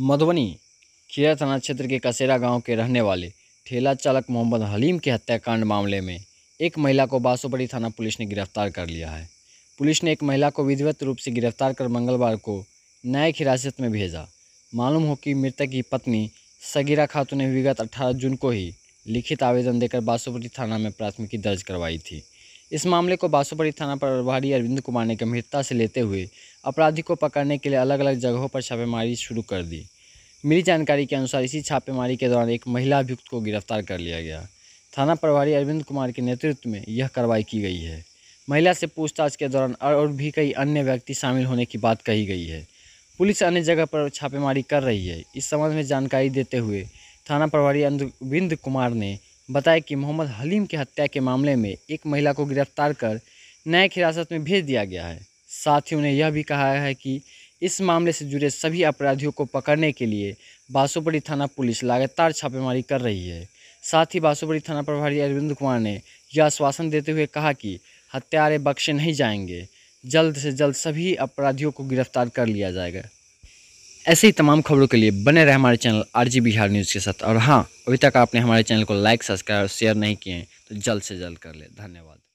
मधुबनी खीरा थाना क्षेत्र के कसेरा गांव के रहने वाले ठेला चालक मोहम्मद हलीम के हत्याकांड मामले में एक महिला को बासोबड़ी थाना पुलिस ने गिरफ्तार कर लिया है पुलिस ने एक महिला को विधिवत रूप से गिरफ्तार कर मंगलवार को न्यायिक हिरासत में भेजा मालूम हो कि मृतक की पत्नी सगीरा खातू ने विगत 18 जून को ही लिखित आवेदन देकर बासोबड़ी थाना में प्राथमिकी दर्ज करवाई थी इस मामले को बासुपड़ी थाना प्रभारी अरविंद कुमार ने गंभीरता से लेते हुए अपराधी को पकड़ने के लिए अलग अलग जगहों पर छापेमारी शुरू कर दी मिली जानकारी के अनुसार इसी छापेमारी के दौरान एक महिला अभियुक्त को गिरफ्तार कर लिया गया थाना प्रभारी अरविंद कुमार के नेतृत्व में यह कार्रवाई की गई है महिला से पूछताछ के दौरान और भी कई अन्य व्यक्ति शामिल होने की बात कही गई है पुलिस अन्य जगह पर छापेमारी कर रही है इस संबंध में जानकारी देते हुए थाना प्रभारी अरविंद कुमार ने बताया कि मोहम्मद हलीम की हत्या के मामले में एक महिला को गिरफ्तार कर न्यायिक हिरासत में भेज दिया गया है साथ ही उन्हें यह भी कहा है कि इस मामले से जुड़े सभी अपराधियों को पकड़ने के लिए बासुपड़ी थाना पुलिस लगातार छापेमारी कर रही है साथ ही बासुपड़ी थाना प्रभारी अरविंद कुमार ने यह आश्वासन देते हुए कहा कि हत्यारे बख्शे नहीं जाएंगे जल्द से जल्द सभी अपराधियों को गिरफ्तार कर लिया जाएगा ऐसे ही तमाम खबरों के लिए बने रहे हमारे चैनल आर बिहार न्यूज़ के साथ और हाँ अभी तक आपने हमारे चैनल को लाइक सब्सक्राइब और शेयर नहीं किए हैं तो जल्द से जल्द कर ले धन्यवाद